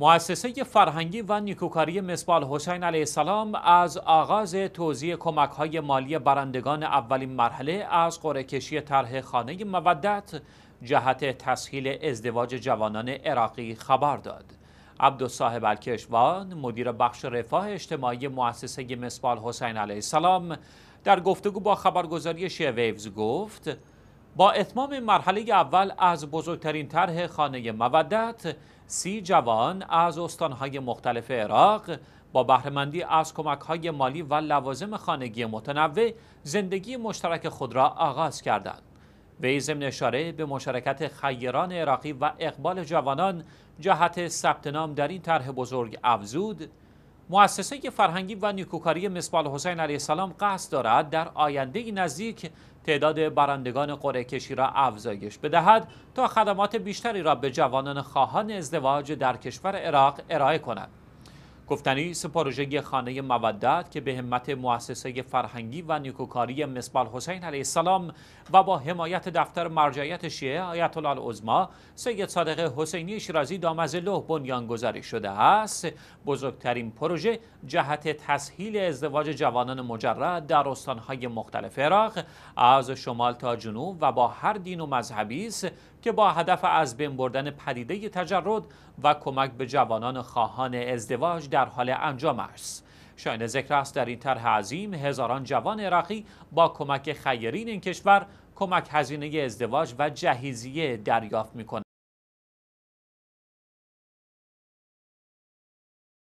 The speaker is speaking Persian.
مؤسسه فرهنگی و نیکوکاری مصبال حسین علیه السلام از آغاز توزیع کمک های مالی برندگان اولین مرحله از قرعه کشی طرح خانه مودت جهت تسهیل ازدواج جوانان عراقی خبر داد. عبدالصاحب الکشوان مدیر بخش رفاه اجتماعی مؤسسه مصبال حسین علیه السلام در گفتگو با خبرگزاری شیویوز گفت با اتمام مرحله اول از بزرگترین طرح خانه مودت سی جوان از استانهای مختلف عراق با بهرهمندی از کمکهای مالی و لوازم خانگی متنوع زندگی مشترک خود را آغاز کردند وی ضمن اشاره به مشارکت خیران عراقی و اقبال جوانان جهت ثبت نام در این طرح بزرگ افزود مؤسسه فرهنگی و نیکوکاری مثبال حسین علیه السلام قصد دارد در آینده نزدیک تعداد برندگان قره کشی را افزایش بدهد تا خدمات بیشتری را به جوانان خواهان ازدواج در کشور عراق ارائه کند. گفتنی است پروژه خانه مودت که به همت مؤسسه فرهنگی و نیکوکاری مصبال حسین علیه السلام و با حمایت دفتر مرجعیت شیعه آیت الله العظما سید صادق حسینی شیرازی بنیان گذاری شده است بزرگترین پروژه جهت تسهیل ازدواج جوانان مجرد در استانهای مختلف عراق از شمال تا جنوب و با هر دین و مذهبی است که با هدف از بین بردن پدیده تجرد و کمک به جوانان خواهان ازدواج در حال انجام است شاین ذکر است در این طرح عظیم هزاران جوان عراقی با کمک خیرین این کشور کمک هزینه ازدواج و جهیزیه دریافت کند.